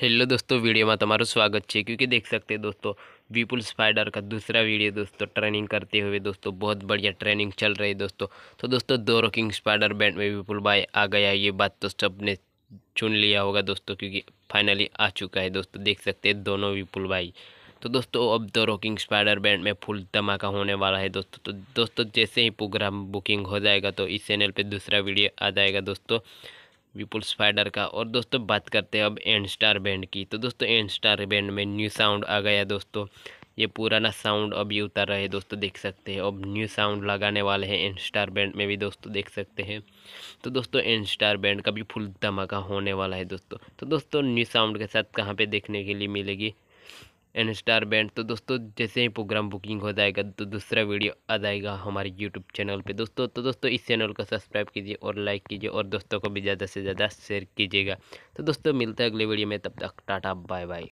hello दोस्तों video में तुम्हारा स्वागत है क्योंकि देख सकते हैं दोस्तों विपुल स्पाइडर का दूसरा वीडियो दोस्तों ट्रेनिंग करते हुए दोस्तों बहुत बढ़िया ट्रेनिंग चल रही है दोस्तों तो दोस्तों दो रॉकिंग स्पाइडर बैंड में विपुल भाई आ गया ये बात तो सब ने चुन लिया होगा दोस्तों क्योंकि फाइनली आ चुका है दोस्तों देख सकते हैं दोनों विपुल भाई तो दोस्तों अब दो रॉकिंग स्पाइडर बैंड में फुल धमाका होने वाला है दोस्तों तो दोस्तों जैसे ही प्रोग्राम बुकिंग हो जाएगा तो इस चैनल पर दूसरा वीडियो आ जाएगा दोस्तों विपुल स्पाइडर का और दोस्तों बात करते हैं अब एंड स्टार बैंड की तो दोस्तों एंड स्टार बैंड में न्यू साउंड आ गया दोस्तों ये पुराना साउंड अब ये उतर रहे दोस्तों देख सकते हैं अब न्यू साउंड लगाने वाले हैं एंड स्टार बैंड में भी दोस्तों देख सकते हैं तो दोस्तों एंड स्टार बैंड का भी फुल धमाका होने वाला है दोस्तों तो दोस्तों न्यू साउंड के साथ कहाँ पर देखने के लिए मिलेगी एंड स्टार बैंड तो दोस्तों जैसे ही प्रोग्राम बुकिंग हो जाएगा तो दूसरा वीडियो आ जाएगा हमारे यूट्यूब चैनल पे दोस्तों तो दोस्तों इस चैनल को सब्सक्राइब कीजिए और लाइक कीजिए और दोस्तों को भी ज़्यादा से ज़्यादा शेयर कीजिएगा तो दोस्तों मिलते हैं अगले वीडियो में तब तक टाटा बाय बाय